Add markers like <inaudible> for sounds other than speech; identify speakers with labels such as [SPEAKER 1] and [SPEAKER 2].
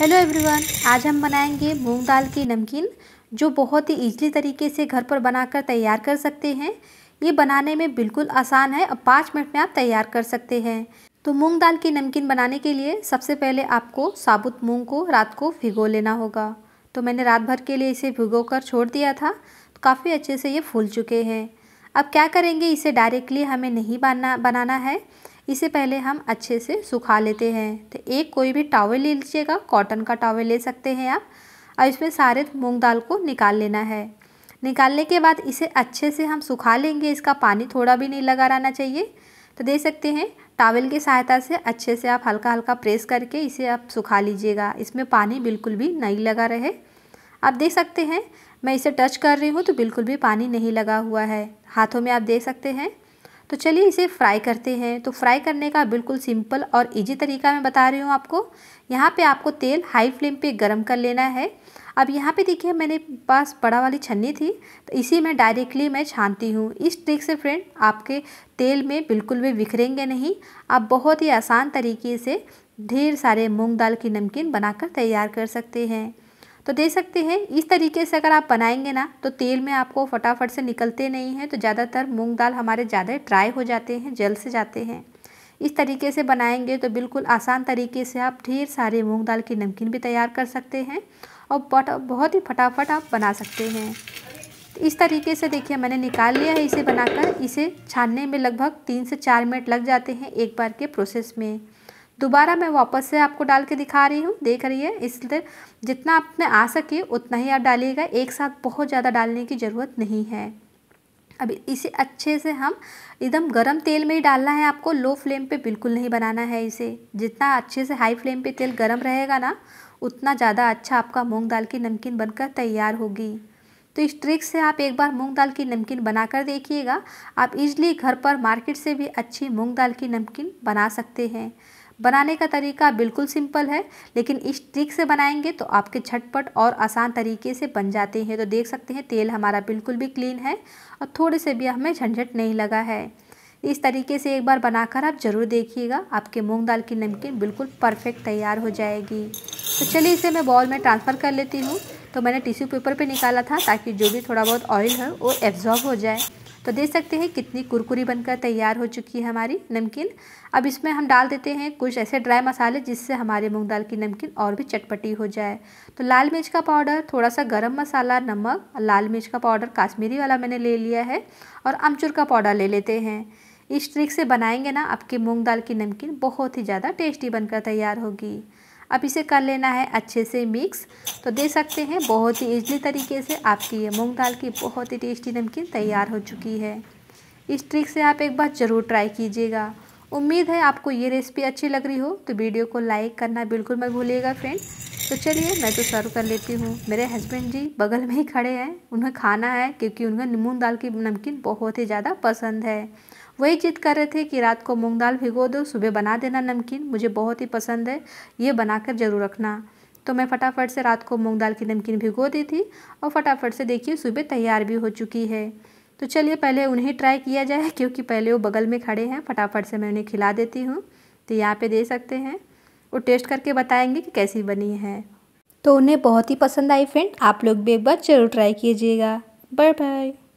[SPEAKER 1] hello everyone आज हम बनाएंगे मूंग दाल की नमकीन जो बहुत ही ईजली तरीके से घर पर बनाकर तैयार कर सकते हैं ये बनाने में बिल्कुल आसान है और पाँच मिनट में आप तैयार कर सकते हैं तो मूंग दाल की नमकीन बनाने के लिए सबसे पहले आपको साबुत मूंग को रात को भिगो लेना होगा तो मैंने रात भर के लिए इसे भिगो कर छोड़ दिया था तो काफ़ी अच्छे से ये फूल चुके हैं अब क्या करेंगे इसे डायरेक्टली हमें नहीं बना बनाना है इसे पहले हम अच्छे से सुखा लेते हैं तो एक कोई भी टावल ले लीजिएगा कॉटन का टावल ले सकते हैं आप और इसमें सारे मूंग दाल को निकाल लेना है निकालने के बाद इसे अच्छे से हम सुखा लेंगे इसका पानी थोड़ा भी नहीं लगा रहना चाहिए तो दे सकते हैं टावल की सहायता से अच्छे से आप हल्का हल्का प्रेस करके इसे आप सुखा लीजिएगा इसमें पानी बिल्कुल भी नहीं लगा रहे आप देख सकते हैं मैं इसे टच कर रही हूँ तो बिल्कुल भी पानी नहीं लगा हुआ है हाथों में आप देख सकते हैं तो चलिए इसे फ्राई करते हैं तो फ्राई करने का बिल्कुल सिंपल और इजी तरीका मैं बता रही हूँ आपको यहाँ पे आपको तेल हाई फ्लेम पे गर्म कर लेना है अब यहाँ पे देखिए मैंने पास बड़ा वाली छन्नी थी तो इसी में डायरेक्टली मैं छानती हूँ इस ट्रिक से फ्रेंड आपके तेल में बिल्कुल भी बिखरेंगे नहीं आप बहुत ही आसान तरीके से ढेर सारे मूंग दाल की नमकीन बनाकर तैयार कर सकते हैं तो दे सकते हैं इस तरीके से अगर आप बनाएंगे ना तो तेल में आपको फटाफट से निकलते नहीं हैं तो ज़्यादातर मूंग दाल हमारे ज़्यादा ड्राई हो जाते हैं जल से जाते हैं इस तरीके से बनाएंगे तो बिल्कुल आसान तरीके से आप ढेर सारे मूंग दाल की नमकीन भी तैयार कर सकते हैं और बहुत ही फटाफट आप बना सकते हैं इस तरीके से देखिए मैंने निकाल लिया है इसे बनाकर इसे छानने में लगभग तीन से चार मिनट लग जाते हैं एक बार के प्रोसेस में दोबारा मैं वापस से आपको डाल के दिखा रही हूँ देख रही है इसलिए जितना आपने आ सके उतना ही आप डालिएगा एक साथ बहुत ज़्यादा डालने की ज़रूरत नहीं है अब इसे अच्छे से हम एकदम गरम तेल में ही डालना है आपको लो फ्लेम पे बिल्कुल नहीं बनाना है इसे जितना अच्छे से हाई फ्लेम पे तेल गरम रहेगा ना उतना ज़्यादा अच्छा आपका मूंग दाल की नमकीन बनकर तैयार होगी तो इस ट्रिक से आप एक बार मूंग दाल की नमकीन बनाकर देखिएगा आप इजली घर पर मार्केट से भी अच्छी मूँग दाल की नमकीन बना सकते हैं बनाने का तरीका बिल्कुल सिंपल है लेकिन इस ट्रिक से बनाएंगे तो आपके झटपट और आसान तरीके से बन जाते हैं तो देख सकते हैं तेल हमारा बिल्कुल भी क्लीन है और थोड़े से भी हमें झंझट नहीं लगा है इस तरीके से एक बार बनाकर आप ज़रूर देखिएगा आपके मूंग दाल की नमकीन बिल्कुल परफेक्ट तैयार हो जाएगी तो चलिए इसे मैं बॉल में ट्रांसफ़र कर लेती हूँ तो मैंने टिश्यू पेपर पे निकाला था ताकि जो भी थोड़ा बहुत ऑयल है वो एब्जॉर्ब हो जाए तो देख सकते हैं कितनी कुरकुरी बनकर तैयार हो चुकी है हमारी नमकीन अब इसमें हम डाल देते हैं कुछ ऐसे ड्राई मसाले जिससे हमारे मूंग दाल की नमकीन और भी चटपटी हो जाए तो लाल मिर्च का पाउडर थोड़ा सा गरम मसाला नमक लाल मिर्च का पाउडर काश्मीरी वाला मैंने ले लिया है और अमचूर का पाउडर ले लेते हैं इस ट्रिक से बनाएंगे ना आपकी मूंग दाल की नमकीन बहुत ही ज़्यादा टेस्टी बनकर तैयार होगी अब इसे कर लेना है अच्छे से मिक्स तो दे सकते हैं बहुत ही ईजली तरीके से आपकी ये मूँग दाल की बहुत ही टेस्टी नमकीन तैयार हो चुकी है इस ट्रिक से आप एक बार ज़रूर ट्राई कीजिएगा उम्मीद है आपको ये रेसिपी अच्छी लग रही हो तो वीडियो को लाइक करना बिल्कुल मत भूलिएगा फ्रेंड तो चलिए मैं तो सर्व कर लेती हूँ मेरे हस्बैंड जी बगल में ही खड़े हैं उन्हें खाना है क्योंकि उन्हें मूंग दाल की नमकीन बहुत ही ज़्यादा पसंद है वही जिद कर रहे थे कि रात को मूंग दाल भिगो दो सुबह बना देना नमकीन मुझे बहुत ही पसंद है ये बनाकर ज़रूर रखना तो मैं फटाफट से रात को मूंग दाल की नमकीन भिगो दी थी और फटाफट से देखिए सुबह तैयार भी हो चुकी है तो चलिए पहले उन्हें ट्राई किया जाए <laughs> क्योंकि पहले वो बगल में खड़े हैं फटाफट से मैं उन्हें खिला देती हूँ तो यहाँ पे दे सकते हैं वो टेस्ट करके बताएंगे कि कैसी बनी है तो उन्हें बहुत ही पसंद आई फ्रेंड आप लोग भी एक बार ज़रूर ट्राई कीजिएगा बाय बाय